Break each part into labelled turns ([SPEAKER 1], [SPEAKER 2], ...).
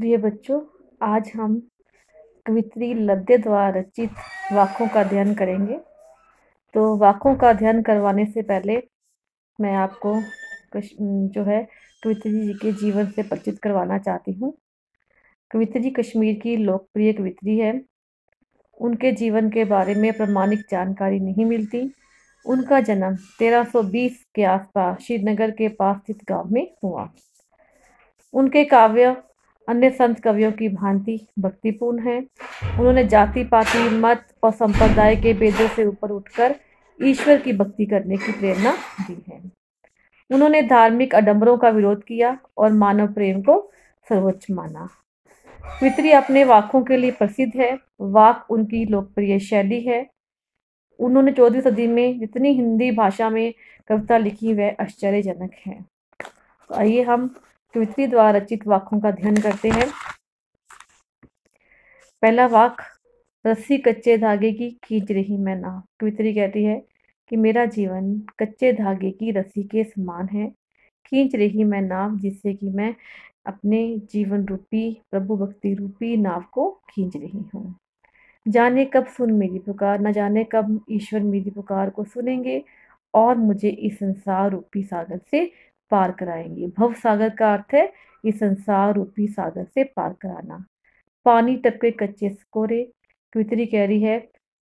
[SPEAKER 1] प्रिय बच्चों आज हम कवित्री लद्दे द्वारा रचित वाक्यों का अध्ययन करेंगे तो वाक्यों का अध्ययन करवाने से पहले मैं आपको जो है कवित्री जी के जीवन से परिचित करवाना चाहती हूँ कवित्री कश्मीर की लोकप्रिय कवित्री है उनके जीवन के बारे में प्रमाणिक जानकारी नहीं मिलती उनका जन्म 1320 के आसपास श्रीनगर के पास स्थित गांव में हुआ उनके काव्य अन्य संत कवियों की भांति भक्तिपूर्ण हैं उन्होंने जाति पाति मत और संप्रदाय के भेदों से ऊपर उठकर ईश्वर की भक्ति करने की प्रेरणा दी है उन्होंने धार्मिक अडम्बरों का विरोध किया और मानव प्रेम को सर्वोच्च माना पितरी अपने वाकों के लिए प्रसिद्ध है वाक उनकी लोकप्रिय शैली है उन्होंने चौदहवीं सदी में जितनी हिंदी भाषा में कविता लिखी वह आश्चर्यजनक है तो आइए हम कवित्री द्वारा रचित वाक्यों का अध्ययन करते हैं पहला वाक रस्सी कच्चे धागे की खींच रही मैं ना कवित्री कहती है कि मेरा जीवन कच्चे धागे की रस्सी के समान है खींच रही मैं नाव जिससे कि मैं अपने जीवन रूपी प्रभु भक्ति रूपी नाव को खींच रही हूँ जाने कब सुन मेरी पुकार न जाने कब ईश्वर मेरी पुकार को सुनेंगे और मुझे इस संसार रूपी सागर से पार कराएंगे भव सागर का अर्थ है इस संसार रूपी सागर से पार कराना पानी टपके कच्चे स्कोरे कवित्री कह रही है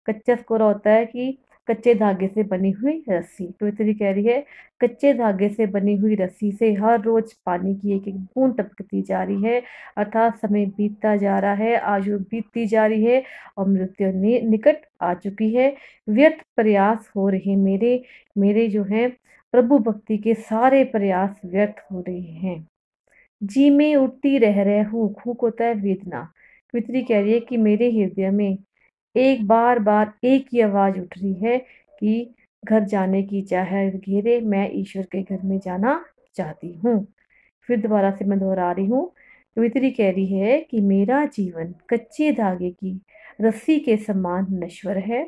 [SPEAKER 1] कच्चा स्कोरा होता है कि कच्चे धागे से बनी हुई रस्सी कवित्री कह रही है कच्चे धागे से बनी हुई रस्सी से हर रोज पानी की एक एक बूंद टपकती जा रही है अर्थात समय बीतता जा रहा है आयु बीतती जा रही है और मृत्यु निकट आ चुकी है व्यर्थ प्रयास हो रहे मेरे मेरे जो हैं प्रभु भक्ति के सारे प्रयास व्यर्थ हो रहे हैं जी में उठती रह रहे हूँ खूक होता है वेदना कवित्री कह रही है कि मेरे हृदय में एक बार बार एक ही आवाज़ उठ रही है कि घर जाने की चाह घेरे मैं ईश्वर के घर में जाना चाहती हूँ फिर दोबारा से मैं दोहरा रही हूँ कवित्री कह रही है कि मेरा जीवन कच्चे धागे की रस्सी के समान नश्वर है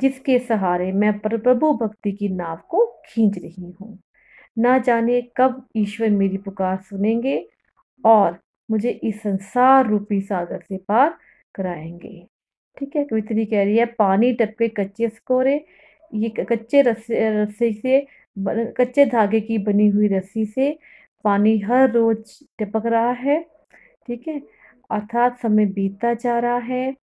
[SPEAKER 1] जिसके सहारे मैं प्रभु भक्ति की नाव को खींच रही हूँ ना जाने कब ईश्वर मेरी पुकार सुनेंगे और मुझे इस संसार रूपी सागर से पार कराएंगे ठीक है कवित्री कह रही है पानी टपके कच्चे स्कोरे ये कच्चे रस्से रस्सी से कच्चे धागे की बनी हुई रस्सी से पानी हर रोज टपक रहा है ठीक है अर्थात समय बीतता जा रहा है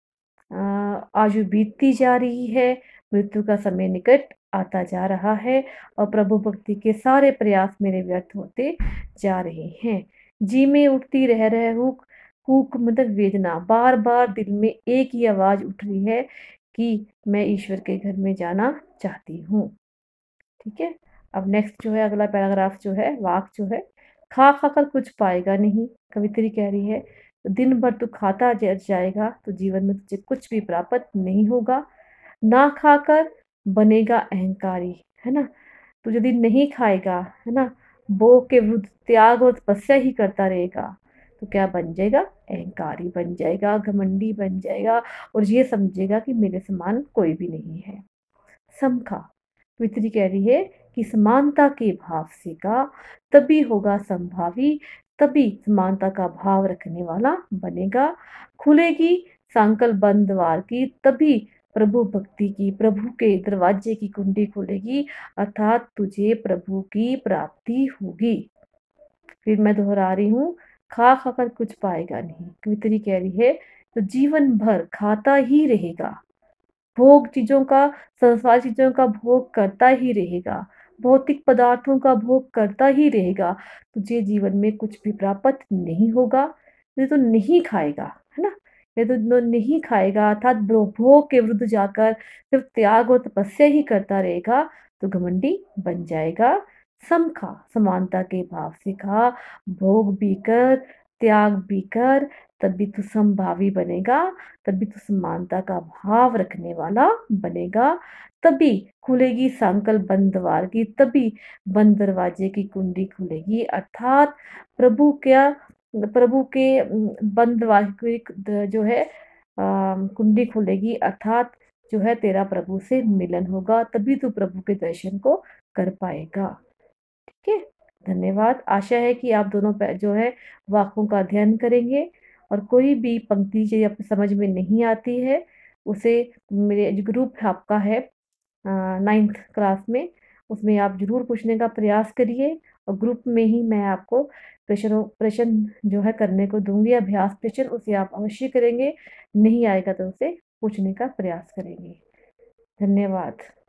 [SPEAKER 1] आयु बीतती जा रही है मृत्यु का समय निकट आता जा रहा है और प्रभु भक्ति के सारे प्रयास मेरे व्यर्थ होते जा रहे हैं जी में उठती रह रहे हुक हुक मतलब वेदना बार बार दिल में एक ही आवाज़ उठ रही है कि मैं ईश्वर के घर में जाना चाहती हूँ ठीक है अब नेक्स्ट जो है अगला पैराग्राफ जो है वाक जो है खा खा कर कुछ पाएगा नहीं कवित्री कह रही है दिन भर तू खाता जाएगा तो जीवन में तुझे कुछ भी प्राप्त नहीं होगा ना खाकर बनेगा अहंकारी है ना तू यदि नहीं खाएगा है ना वो के विरुद्ध त्याग और तपस्या ही करता रहेगा तो क्या बन जाएगा अहंकारी बन जाएगा घमंडी बन जाएगा और ये समझेगा कि मेरे समान कोई भी नहीं है समखा मित्री कह रही है कि समानता के भाव से का तभी होगा संभावी तभी समानता का भाव रखने वाला बनेगा खुलेगी सांकल बंद द्वार की तभी प्रभु भक्ति की प्रभु के दरवाजे की कुंडी खुलेगी अर्थात तुझे प्रभु की प्राप्ति होगी फिर मैं दोहरा रही हूँ खा खा कर कुछ पाएगा नहीं कवित्री कह रही है तो जीवन भर खाता ही रहेगा भोग चीज़ों का संसार चीज़ों का भोग करता ही रहेगा भौतिक पदार्थों का भोग करता ही रहेगा तुझे जीवन में कुछ भी प्राप्त नहीं होगा ये तो नहीं खाएगा है ना ये तो नहीं खाएगा अर्थात भोग के विरुद्ध जाकर सिर्फ त्याग और तपस्या ही करता रहेगा तो घमंडी बन जाएगा समखा समानता के भाव से खा भोग भी कर त्याग भी कर तभी तू संभावी बनेगा तभी तू समानता का भाव रखने वाला बनेगा तभी खुलेगी सांकल बंद द्वार की तभी बंद दरवाजे की कुंडी खुलेगी अर्थात प्रभु क्या प्रभु के बंद द्वार की जो है कुंडी खुलेगी अर्थात जो है तेरा प्रभु से मिलन होगा तभी तू प्रभु के दर्शन को कर पाएगा ठीक है धन्यवाद आशा है कि आप दोनों जो है वाक्यों का अध्ययन करेंगे और कोई भी पंक्ति यदि आपको समझ में नहीं आती है उसे मेरे जो ग्रुप आपका है नाइन्थ क्लास में उसमें आप ज़रूर पूछने का प्रयास करिए और ग्रुप में ही मैं आपको प्रश्न प्रश्न जो है करने को दूंगी अभ्यास प्रश्न उसे आप अवश्य करेंगे नहीं आएगा तो उसे पूछने का प्रयास करेंगे धन्यवाद